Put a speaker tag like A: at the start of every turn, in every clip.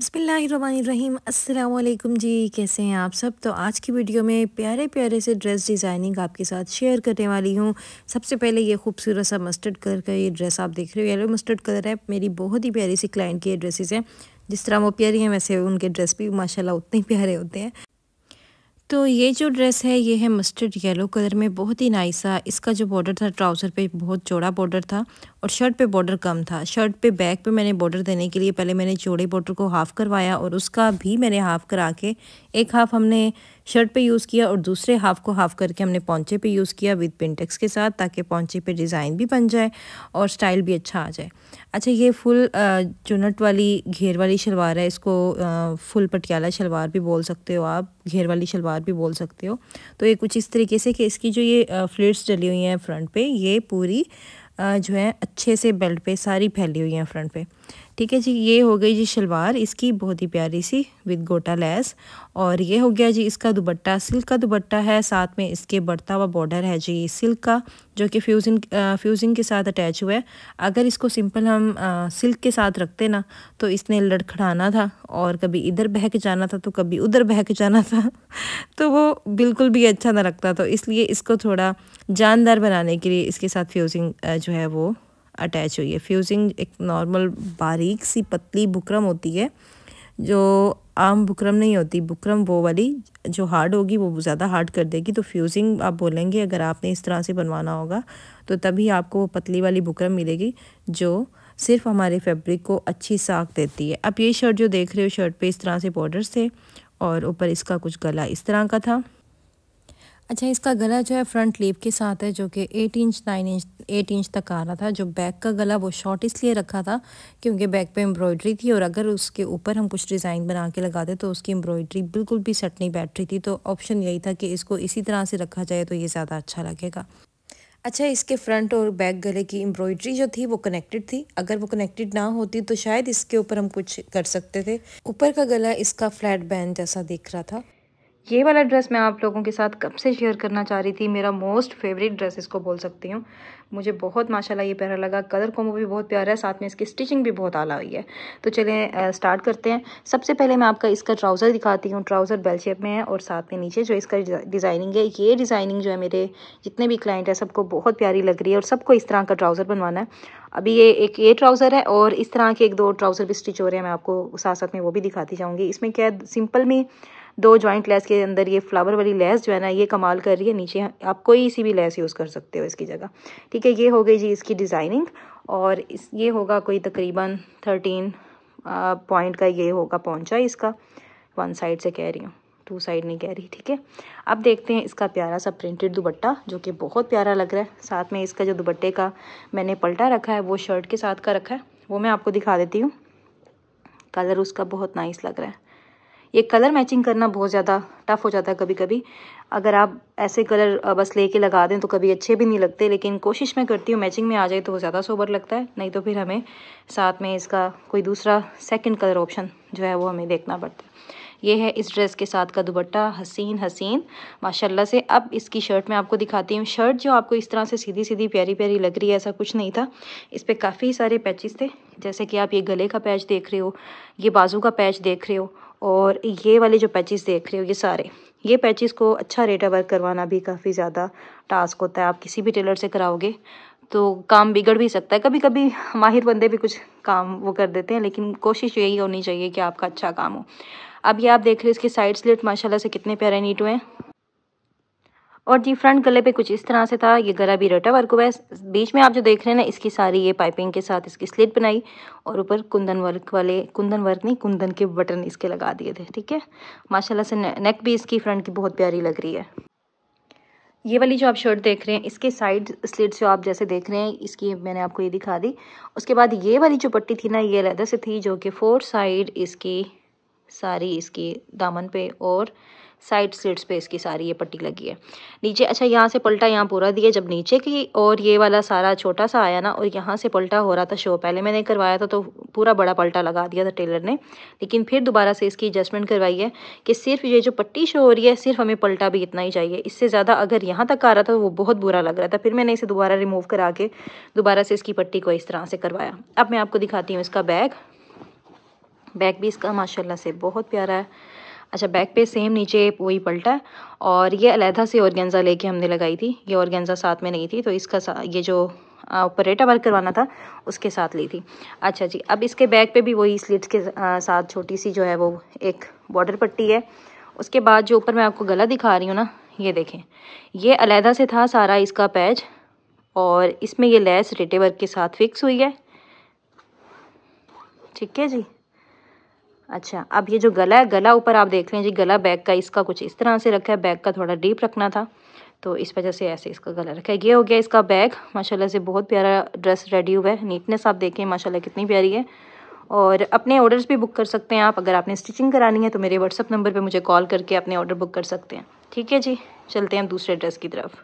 A: बसमीम अल्लाम जी कैसे हैं आप सब तो आज की वीडियो में प्यारे प्यारे से ड्रेस डिज़ाइनिंग आपके साथ शेयर करने वाली हूँ सबसे पहले ये खूबसूरत सा मस्टर्ड कलर का ये ड्रेस आप देख रहे हो येलो मस्टर्ड कलर है मेरी बहुत ही प्यारी सी क्लाइंट की ये ड्रेसेस हैं जिस तरह वो प्यारी हैं वैसे उनके ड्रेस भी माशाला उतने ही प्यारे होते हैं तो ये जो ड्रेस है ये है मस्टर्ड येलो कलर में बहुत ही नाइस इसका जो बॉर्डर था ट्राउज़र पर बहुत चौड़ा बॉर्डर था और शर्ट पे बॉर्डर कम था शर्ट पे बैक पे मैंने बॉर्डर देने के लिए पहले मैंने चौड़े बॉर्डर को हाफ़ करवाया और उसका भी मैंने हाफ़ करा के एक हाफ़ हमने शर्ट पे यूज़ किया और दूसरे हाफ़ को हाफ़ करके हमने पौचे पे यूज़ किया विद पिंटेक्स के साथ ताकि पौचे पे डिज़ाइन भी बन जाए और स्टाइल भी अच्छा आ जाए अच्छा ये फुल चुनट वाली घेर वाली शलवार है इसको फुल पटियाला शलवार भी बोल सकते हो आप घेर वाली शलवार भी बोल सकते हो तो ये कुछ इस तरीके से कि इसकी जो ये फ्लिट्स डली हुई हैं फ्रंट पर ये पूरी जो है अच्छे से बेल्ट पे सारी फैली हुई हैं फ्रंट पे ठीक है जी ये हो गई जी शलवार इसकी बहुत ही प्यारी सी विद गोटा लैस और ये हो गया जी इसका दुबट्टा सिल्क का दुबट्टा है साथ में इसके बढ़ता हुआ बॉर्डर है जी सिल्क का जो कि फ्यूजिंग फ्यूजिंग के साथ अटैच हुआ है अगर इसको सिंपल हम आ, सिल्क के साथ रखते ना तो इसने लड़खड़ाना था और कभी इधर बहक जाना था तो कभी उधर बहक जाना था तो वो बिल्कुल भी अच्छा ना लगता तो इसलिए इसको थोड़ा जानदार बनाने के लिए इसके साथ फ्यूजिंग जो है वो अटैच हुई है फ्यूजिंग एक नॉर्मल बारीक सी पतली बुकरम होती है जो आम बुकरम नहीं होती बुकरम वो वाली जो हार्ड होगी वो ज़्यादा हार्ड कर देगी तो फ्यूजिंग आप बोलेंगे अगर आपने इस तरह से बनवाना होगा तो तभी आपको वो पतली वाली बुकरम मिलेगी जो सिर्फ हमारे फैब्रिक को अच्छी साख देती है अब ये शर्ट जो देख रहे हो शर्ट पे इस तरह से बॉर्डर्स थे और ऊपर इसका कुछ गला इस तरह का था अच्छा इसका गला जो है फ्रंट लीप के साथ है जो कि eight inch nine inch eight inch तक आ रहा था जो बैक का गला वो शॉर्ट इसलिए रखा था क्योंकि बैक पे एम्ब्रॉयडरी थी और अगर उसके ऊपर हम कुछ डिज़ाइन बना के लगा दें तो उसकी एम्ब्रॉयडरी बिल्कुल भी सेट नहीं बैठ रही थी तो ऑप्शन यही था कि इसको इसी तरह से रखा जाए तो ये ज़्यादा अच्छा लगेगा अच्छा इसके फ्रंट और बैक गले की एम्ब्रॉयडरी जो थी वो कनेक्टेड थी अगर वो कनेक्टेड ना होती तो शायद इसके ऊपर हम कुछ कर सकते थे ऊपर का गला इसका फ्लैट बैंड जैसा दिख रहा था ये वाला ड्रेस मैं आप लोगों के साथ कब से शेयर करना चाह रही थी मेरा मोस्ट फेवरेट ड्रेस इसको बोल सकती हूँ मुझे बहुत माशाल्लाह ये प्यारा लगा कलर कॉम्बो भी बहुत प्यारा है साथ में इसकी स्टिचिंग भी बहुत आला हुई है तो चलें स्टार्ट करते हैं सबसे पहले मैं आपका इसका ट्राउज़र दिखाती हूँ ट्राउज़र बेल शेप में है और साथ में नीचे जो इसका डिज़ाइनिंग है ये डिज़ाइनिंग जो है मेरे जितने भी क्लाइंट है सबको बहुत प्यारी लग रही है और सबको इस तरह का ट्राउज़र बनवाना है अभी ये एक ये ट्राउज़र है और इस तरह के एक दो ट्राउज़र भी स्टिच हो रहे हैं मैं आपको साथ साथ में वो भी दिखाती जाऊँगी इसमें क्या सिंपल में दो जॉइंट लेस के अंदर ये फ्लावर वाली लेस जो है ना ये कमाल कर रही है नीचे आप कोई सी भी लेस यूज़ कर सकते हो इसकी जगह ठीक है ये हो गई जी इसकी डिज़ाइनिंग और इस ये होगा कोई तकरीबन थर्टीन पॉइंट का ये होगा पहुंचा इसका वन साइड से कह रही हूँ टू साइड नहीं कह रही ठीक है अब देखते हैं इसका प्यारा सा प्रिंटेड दुपट्टा जो कि बहुत प्यारा लग रहा है साथ में इसका जो दुपट्टे का मैंने पलटा रखा है वो शर्ट के साथ का रखा है वो मैं आपको दिखा देती हूँ कलर उसका बहुत नाइस लग रहा है ये कलर मैचिंग करना बहुत ज़्यादा टफ हो जाता है कभी कभी अगर आप ऐसे कलर बस लेके लगा दें तो कभी अच्छे भी नहीं लगते लेकिन कोशिश मैं करती हूँ मैचिंग में आ जाए तो वो ज़्यादा सोबर लगता है नहीं तो फिर हमें साथ में इसका कोई दूसरा सेकेंड कलर ऑप्शन जो है वो हमें देखना पड़ता है ये है इस ड्रेस के साथ का दुबट्टा हसीन हसीन माशाल्लाह से अब इसकी शर्ट मैं आपको दिखाती हूँ शर्ट जो आपको इस तरह से सीधी सीधी प्यारी प्यारी लग रही है ऐसा कुछ नहीं था इस पर काफ़ी सारे पैचेस थे जैसे कि आप ये गले का पैच देख रहे हो ये बाजू का पैच देख रहे हो और ये वाले जो पैचेस देख रहे हो ये सारे ये पैचेस को अच्छा रेट ऑफ वर्क करवाना भी काफ़ी ज़्यादा टास्क होता है आप किसी भी टेलर से कराओगे तो काम बिगड़ भी सकता है कभी कभी माहिर बंदे भी कुछ काम वो कर देते हैं लेकिन कोशिश यही होनी चाहिए कि आपका अच्छा काम हो अब ये आप देख रहे हो इसके साइड स्लिट माशाल्लाह से कितने प्यारे नीट हुए हैं और जी फ्रंट गले पे कुछ इस तरह से था ये गला भी रटा वर्क हुआ है बीच में आप जो देख रहे हैं ना इसकी सारी ये पाइपिंग के साथ इसकी स्लिट बनाई और ऊपर कुंदन वर्क वाले कुंदन वर्क नहीं कुंदन के बटन इसके लगा दिए थे ठीक है माशाल्लाह से ने, नेक भी इसकी फ्रंट की बहुत प्यारी लग रही है ये वाली जो आप शर्ट देख रहे हैं इसके साइड स्लिट जो आप जैसे देख रहे हैं इसकी मैंने आपको ये दिखा दी उसके बाद ये वाली जो पट्टी थी ना ये लैदर से थी जो कि फोर साइड इसकी सारी इसकी दामन पे और साइड स्लिट्स पे इसकी सारी ये पट्टी लगी है नीचे अच्छा यहाँ से पलटा यहाँ पूरा दिया जब नीचे की और ये वाला सारा छोटा सा आया ना और यहाँ से पलटा हो रहा था शो पहले मैंने करवाया था तो पूरा बड़ा पलटा लगा दिया था टेलर ने लेकिन फिर दोबारा से इसकी एडजस्टमेंट करवाई है कि सिर्फ ये जो पट्टी शो हो रही है सिर्फ हमें पलटा भी इतना ही चाहिए इससे ज़्यादा अगर यहाँ तक आ रहा था तो वो बहुत बुरा लग रहा था फिर मैंने इसे दोबारा रिमूव करा के दोबारा से इसकी पट्टी को इस तरह से करवाया अब मैं आपको दिखाती हूँ इसका बैग बैग भी इसका माशाल्लाह से बहुत प्यारा है अच्छा बैक पे सेम नीचे वही पलटा है और ये अलहदा से ऑर्गेन्ज़ा लेके हमने लगाई थी ये ऑर्गेन्ज़ा साथ में नहीं थी तो इसका ये जो रेटा वर्क करवाना था उसके साथ ली थी अच्छा जी अब इसके बैक पे भी वही स्लिट्स के साथ छोटी सी जो है वो एक बॉर्डर पट्टी है उसके बाद जो ऊपर मैं आपको गला दिखा रही हूँ ना ये देखें ये अलहदा से था सारा इसका पैच और इसमें ये लेस रेटे वर्क के साथ फिक्स हुई है ठीक है जी अच्छा अब ये जो गला है गला ऊपर आप देख लें जी गला बैग का इसका कुछ इस तरह से रखा है बैग का थोड़ा डीप रखना था तो इस वजह से ऐसे इसका गला रखा है ये हो गया इसका बैग माशाल्लाह से बहुत प्यारा ड्रेस रेडी हुआ है नीटनेस आप देखें माशाल्लाह कितनी प्यारी है और अपने ऑर्डर्स भी बुक कर सकते हैं आप अगर आपने स्टिचिंग करानी है तो मेरे व्हाट्सअप नंबर पर मुझे कॉल करके अपने ऑर्डर बुक कर सकते हैं ठीक है जी चलते हैं दूसरे ड्रेस की तरफ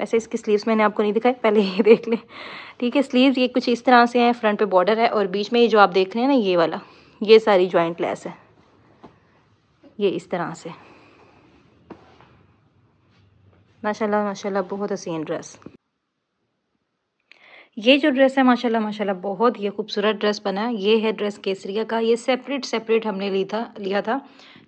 A: वैसे इसकी स्लीव्स मैंने आपको नहीं दिखाई पहले ये देख लें ठीक है स्लीव्स ये कुछ इस तरह से हैं फ्रंट पे बॉर्डर है और बीच में ये जो आप देख रहे हैं ना ये वाला ये सारी जॉइंट लेस है ये इस तरह से माशाल्लाह माशाल्लाह बहुत हसीन ड्रेस ये जो ड्रेस है माशाल्लाह माशाल्लाह बहुत ये खूबसूरत ड्रेस बना है ये है ड्रेस केसरिया का ये सेपरेट सेपरेट हमने ली था लिया था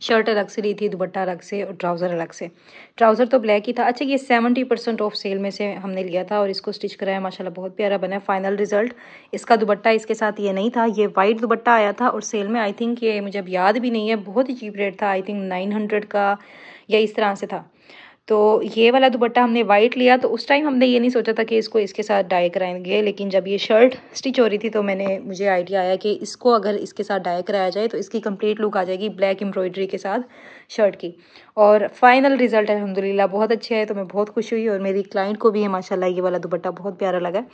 A: शर्ट अलग से ली थी दुपट्टा अलग से और ट्राउज़र अलग से ट्राउज़र तो ब्लैक ही था अच्छा ये सेवेंटी परसेंट ऑफ सेल में से हमने लिया था और इसको स्टिच कराया माशाल्लाह बहुत प्यारा बना है फाइनल रिजल्ट इसका दुपट्टा इसके साथ ये नहीं था ये वाइट दुपट्टा आया था और सेल में आई थिंक ये मुझे अब याद भी नहीं है बहुत ही चीप रेट था आई थिंक नाइन हंड्रेड का या इस तरह से था तो ये वाला दुपट्टा हमने वाइट लिया तो उस टाइम हमने ये नहीं सोचा था कि इसको इसके साथ डाई कराएंगे लेकिन जब ये शर्ट स्टिच हो रही थी तो मैंने मुझे आइडिया आया कि इसको अगर इसके साथ डाई कराया जाए तो इसकी कंप्लीट लुक आ जाएगी ब्लैक एम्ब्रॉयडरी के साथ शर्ट की और फाइनल रिजल्ट अलहमदिल्ला बहुत अच्छे है तो मैं बहुत खुश हुई और मेरी क्लाइंट को भी है माशाला ये वाला दुपट्टा बहुत प्यारा लगा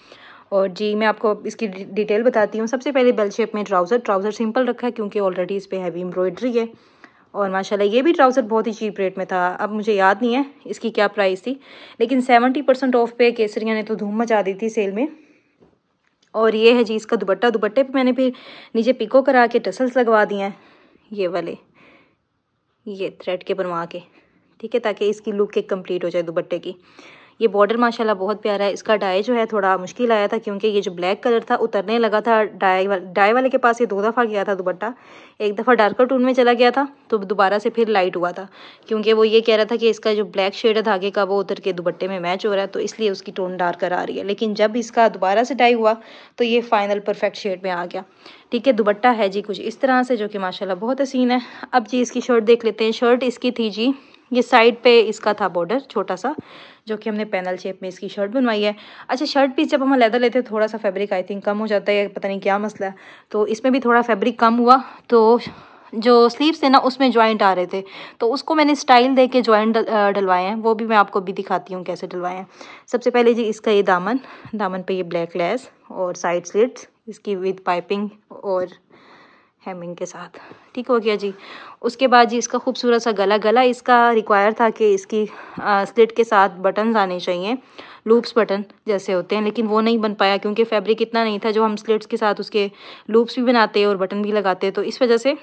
A: और जी मैं आपको इसकी डिटेल बताती हूँ सबसे पहले बेल शेप में ट्राउज़र ट्राउज़र सिंपल रखा है क्योंकि ऑलरेडी इस पर हैवी एम्ब्रॉयडरी है और माशाल्लाह ये भी ट्राउज़र बहुत ही चीप रेट में था अब मुझे याद नहीं है इसकी क्या प्राइस थी लेकिन सेवेंटी परसेंट ऑफ पे केसरिया ने तो धूम मचा दी थी सेल में और ये है जी इसका दुपट्टा दुपट्टे पे मैंने फिर नीचे पिको करा के टसल्स लगवा दिए हैं ये वाले ये थ्रेड के बनवा के ठीक है ताकि इसकी लुक एक कंप्लीट हो जाए दुपट्टे की ये बॉर्डर माशाल्लाह बहुत प्यारा है इसका डाई जो है थोड़ा मुश्किल आया था क्योंकि ये जो ब्लैक कलर था उतरने लगा था डाई वाले डाई वाले के पास ये दो दफ़ा गया था दुपट्टा एक दफ़ा डार्कर टून में चला गया था तो दोबारा से फिर लाइट हुआ था क्योंकि वो ये कह रहा था कि इसका जो ब्लैक शेड है धागे का वो उतर के दुपट्टे में मैच हो रहा है तो इसलिए उसकी टोन डार्कर आ रही है लेकिन जब इसका दोबारा से डाई हुआ तो ये फाइनल परफेक्ट शेड में आ गया ठीक है दुपट्टा है जी कुछ इस तरह से जो कि माशाल्लाह बहुत हसीन है अब जी इसकी शर्ट देख लेते हैं शर्ट इसकी थी जी ये साइड पे इसका था बॉर्डर छोटा सा जो कि हमने पैनल शेप में इसकी शर्ट बनवाई है अच्छा शर्ट पीस जब हम लेदर लेते हैं थोड़ा सा फैब्रिक आई थिंक कम हो जाता है पता नहीं क्या मसला है तो इसमें भी थोड़ा फैब्रिक कम हुआ तो जो स्लीव्स थे ना उसमें जॉइंट आ रहे थे तो उसको मैंने स्टाइल दे के जॉइंट डलवाए हैं वो भी मैं आपको भी दिखाती हूँ कैसे डलवाए हैं सबसे पहले जी इसका ये दामन दामन पे ये ब्लैक लेस और साइड स्लिट्स इसकी विद पाइपिंग और हेमिंग के साथ ठीक हो गया जी उसके बाद जी इसका खूबसूरत सा गला गला इसका रिक्वायर था कि इसकी स्लिट के साथ बटन्स आने चाहिए लूप्स बटन जैसे होते हैं लेकिन वो नहीं बन पाया क्योंकि फैब्रिक इतना नहीं था जो हम स्लिट्स के साथ उसके लूप्स भी बनाते और बटन भी लगाते हैं तो इस वजह से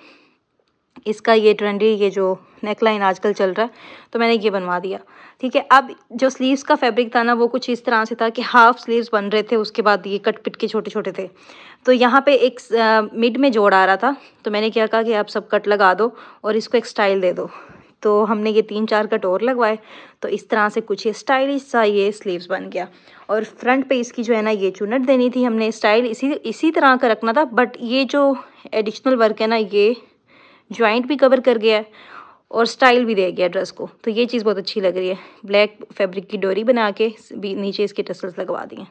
A: इसका ये ट्रेंडी ये जो नेकलाइन आजकल चल रहा है तो मैंने ये बनवा दिया ठीक है अब जो स्लीव्स का फैब्रिक था ना वो कुछ इस तरह से था कि हाफ स्लीव्स बन रहे थे उसके बाद ये कट पिट के छोटे छोटे थे तो यहाँ पे एक मिड में जोड़ आ रहा था तो मैंने क्या कहा कि आप सब कट लगा दो और इसको एक स्टाइल दे दो तो हमने ये तीन चार कट और लगवाए तो इस तरह से कुछ ये स्टाइलिश सा ये स्लीव्स बन गया और फ्रंट पे इसकी जो है ना ये चुनट देनी थी हमने स्टाइल इसी इसी तरह का रखना था बट ये जो एडिशनल वर्क है ना ये ज्वाइंट भी कवर कर गया है और स्टाइल भी दिया गया ड्रेस को तो ये चीज़ बहुत अच्छी लग रही है ब्लैक फैब्रिक की डोरी बना के भी नीचे इसके टसल्स लगवा दिए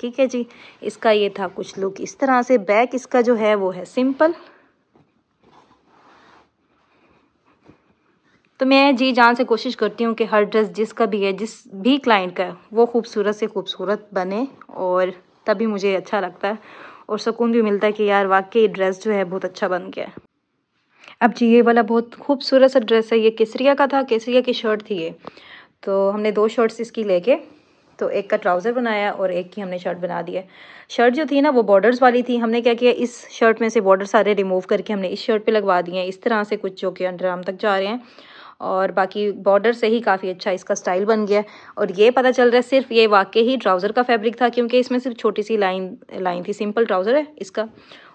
A: ठीक है जी इसका ये था कुछ लुक इस तरह से बैक इसका जो है वो है सिंपल तो मैं जी जान से कोशिश करती हूँ कि हर ड्रेस जिसका भी है जिस भी क्लाइंट का है वो खूबसूरत से खूबसूरत बने और तभी मुझे अच्छा लगता है और सुकून भी मिलता है कि यार वाकई ड्रेस जो है बहुत अच्छा बन गया है अब जी ये वाला बहुत खूबसूरत सा ड्रेस है ये केसरिया का था केसरिया की शर्ट थी ये तो हमने दो शर्ट्स इसकी लेके तो एक का ट्राउज़र बनाया और एक की हमने शर्ट बना दी है शर्ट जो थी ना वो बॉर्डर्स वाली थी हमने क्या किया इस शर्ट में से बॉर्डर सारे रिमूव करके हमने इस शर्ट पे लगवा दिए इस तरह से कुछ जो कि अंडर तक जा रहे हैं और बाकी बॉर्डर से ही काफ़ी अच्छा इसका स्टाइल बन गया और ये पता चल रहा है सिर्फ ये वाकई ही ट्राउज़र का फैब्रिक था क्योंकि इसमें सिर्फ छोटी सी लाइन लाइन थी सिंपल ट्राउज़र है इसका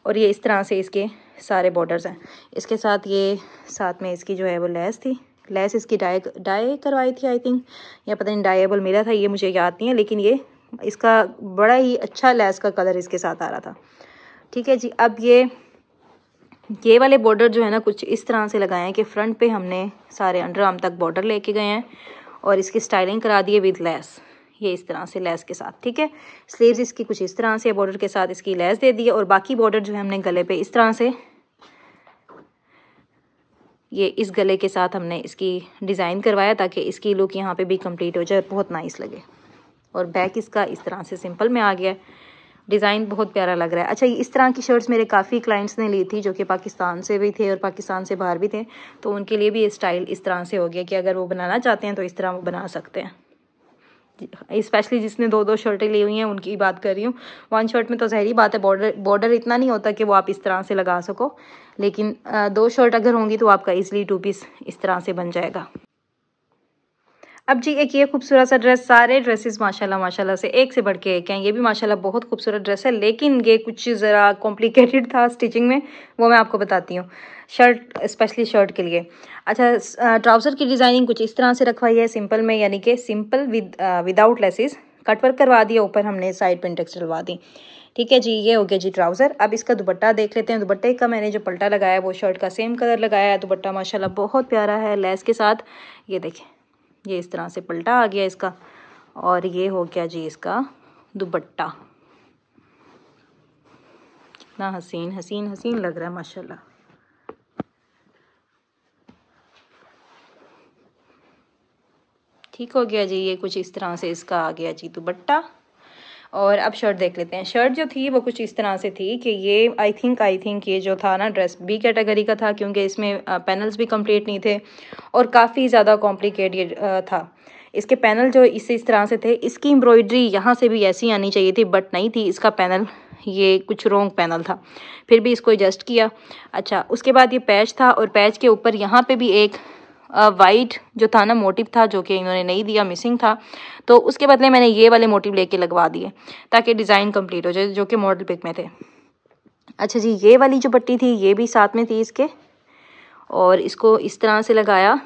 A: और ये इस तरह से इसके सारे बॉर्डर्स हैं इसके साथ ये साथ में इसकी जो है वो लैस थी लेस इसकी डाई डाई करवाई थी आई थिंक या पता नहीं डाइएबल मिला था ये मुझे याद नहीं है लेकिन ये इसका बड़ा ही अच्छा लैस का कलर इसके साथ आ रहा था ठीक है जी अब ये ये वाले बॉर्डर जो है ना कुछ इस तरह से लगाए हैं कि फ्रंट पे हमने सारे अंडर आर्म तक बॉर्डर लेके गए हैं और इसकी स्टाइलिंग करा दी है विद लैस ये इस तरह से लेस के साथ ठीक है स्लीव्स इसकी कुछ इस तरह से बॉर्डर के साथ इसकी लेस दे दी है और बाकी बॉर्डर जो है हमने गले पे इस तरह से ये इस गले के साथ हमने इसकी डिज़ाइन करवाया ताकि इसकी लुक यहाँ पे भी कंप्लीट हो जाए बहुत नाइस लगे और बैक इसका इस तरह से सिंपल में आ गया डिज़ाइन बहुत प्यारा लग रहा है अच्छा इस तरह की शर्ट्स मेरे काफ़ी क्लाइंट्स ने ली थी जो कि पाकिस्तान से भी थे और पाकिस्तान से बाहर भी थे तो उनके लिए भी ये स्टाइल इस तरह से हो गया कि अगर वो बनाना चाहते हैं तो इस तरह वो बना सकते हैं स्पेशली जिसने दो दो शर्टें ली हुई हैं उनकी बात कर रही हूँ वन शर्ट में तो जहरी बात है बॉर्डर बॉर्डर इतना नहीं होता कि वो आप इस तरह से लगा सको लेकिन दो शर्ट अगर होंगी तो आपका इजली टू पीस इस तरह से बन जाएगा अब जी एक ये खूबसूरत सा ड्रेस सारे ड्रेसेस माशाल्लाह माशाल्लाह से एक से बढ़ के एक हैं ये भी माशाल्लाह बहुत खूबसूरत ड्रेस है लेकिन ये कुछ ज़रा कॉम्प्लिकेटेड था स्टिचिंग में वो मैं आपको बताती हूँ शर्ट स्पेशली शर्ट के लिए अच्छा ट्राउज़र की डिज़ाइनिंग कुछ इस तरह से रखवाई है सिंपल में यानी कि simple with without laces cutwork करवा दिया ऊपर हमने साइड पर इंटेक्स डलवा दी ठीक है जी ये हो गया जी ट्राउज़र अब इसका दुपट्टा देख लेते हैं दुपट्टे का मैंने जो पलटा लगाया वो शर्ट का सेम कलर लगाया है दुपट्टा माशाल्लाह बहुत प्यारा है लेस के साथ ये देखें ये इस तरह से पलटा आ गया इसका और ये हो गया जी इसका दुपट्टा कितना हसीन हसीन हसीन लग रहा है माशाल्लाह ठीक हो गया जी ये कुछ इस तरह से इसका आ गया जी दुपट्टा और अब शर्ट देख लेते हैं शर्ट जो थी वो कुछ इस तरह से थी कि ये आई थिंक आई थिंक ये जो था ना ड्रेस बी कैटेगरी का था क्योंकि इसमें पैनल्स भी कंप्लीट नहीं थे और काफ़ी ज़्यादा कॉम्प्लिकेटेड था इसके पैनल जो इससे इस तरह से थे इसकी एम्ब्रॉयडरी यहाँ से भी ऐसी आनी चाहिए थी बट नहीं थी इसका पैनल ये कुछ रोंग पैनल था फिर भी इसको एडजस्ट किया अच्छा उसके बाद ये पैच था और पैच के ऊपर यहाँ पे भी एक वाइट जो था ना मोटिव था जो कि इन्होंने नहीं दिया मिसिंग था तो उसके बदले मैंने ये वाले मोटिव लेके लगवा दिए ताकि डिज़ाइन कंप्लीट हो जाए जो कि मॉडल पिक में थे अच्छा जी ये वाली जो पट्टी थी ये भी साथ में थी इसके और इसको इस तरह से लगाया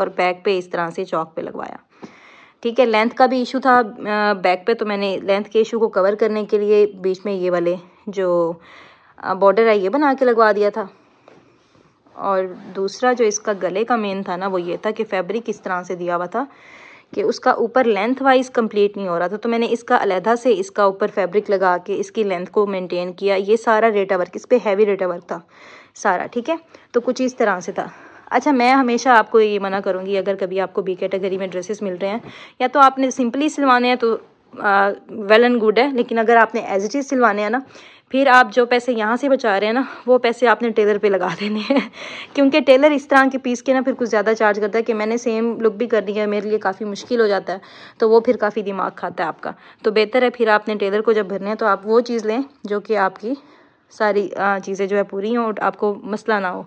A: और बैक पे इस तरह से चौक पे लगवाया ठीक है लेंथ का भी इशू था बैक पे तो मैंने लेंथ के इशू को कवर करने के लिए बीच में ये वाले जो बॉर्डर है ये बना के लगवा दिया था और दूसरा जो इसका गले का मेन था ना वो ये था कि फैब्रिक इस तरह से दिया हुआ था कि उसका ऊपर लेंथ वाइज कंप्लीट नहीं हो रहा था तो मैंने इसका अलहदा से इसका ऊपर फैब्रिक लगा के इसकी लेंथ को मेंटेन किया ये सारा रेटा वर्क इस पर हैवी रेटा वर्क था सारा ठीक है तो कुछ इस तरह से था अच्छा मैं हमेशा आपको ये मना करूँगी अगर कभी आपको बी कैटेगरी में ड्रेसेस मिल रहे हैं या तो आपने सिंपली सिलवाने हैं तो वेल एंड गुड है लेकिन अगर आपने एज इट इज़ सिलवाने हैं ना फिर आप जो पैसे यहाँ से बचा रहे हैं ना वो पैसे आपने टेलर पे लगा देने हैं क्योंकि टेलर इस तरह के पीस के ना फिर कुछ ज़्यादा चार्ज करता है कि मैंने सेम लुक भी दिया है मेरे लिए काफ़ी मुश्किल हो जाता है तो वो फिर काफ़ी दिमाग खाता है आपका तो बेहतर है फिर आपने टेलर को जब भरने तो आप वो चीज़ लें जो कि आपकी सारी चीज़ें जो है पूरी हों और आपको मसला ना हो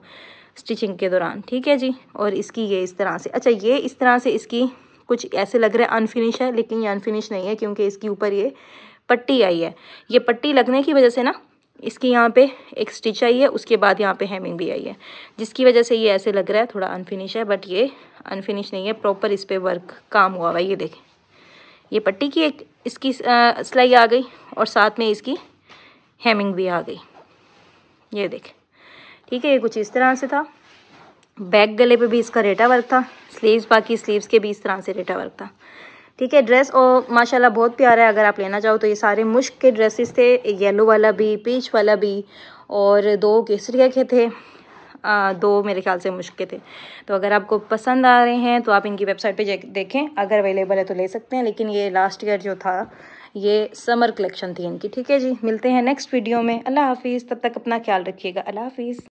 A: स्टिचिंग के दौरान ठीक है जी और इसकी ये इस तरह से अच्छा ये इस तरह से इसकी कुछ ऐसे लग रहा है अनफिनिश है लेकिन ये अनफिनिश नहीं है क्योंकि इसके ऊपर ये पट्टी आई है ये पट्टी लगने की वजह से ना इसकी यहाँ पे एक स्टिच आई है उसके बाद यहाँ पे हेमिंग भी आई है जिसकी वजह से ये ऐसे लग रहा है थोड़ा अनफिनिश है बट ये अनफिनिश नहीं है प्रॉपर इस पर वर्क काम हुआ हुआ ये देखें ये पट्टी की एक इसकी सिलाई आ गई और साथ में इसकी हेमिंग भी आ गई ये देख ठीक है ये कुछ इस तरह से था बैक गले पे भी इसका रेटा वर्क था स्लीव्स बाकी स्लीव्स के भी इस तरह से रेटा वर्क था ठीक है ड्रेस और माशाल्लाह बहुत प्यारा है अगर आप लेना चाहो तो ये सारे मुश्क के ड्रेसेस थे येलो वाला भी पीच वाला भी और दो केसरिया के थे आ, दो मेरे ख्याल से मुश्क के थे तो अगर आपको पसंद आ रहे हैं तो आप इनकी वेबसाइट पे देखें अगर अवेलेबल है तो ले सकते हैं लेकिन ये लास्ट ईयर जो था ये समर कलेक्शन थी इनकी ठीक है जी मिलते हैं नेक्स्ट वीडियो में अल्लाह हाफिज़ तब तक अपना ख्याल रखिएगा अल्लाह हाफिज़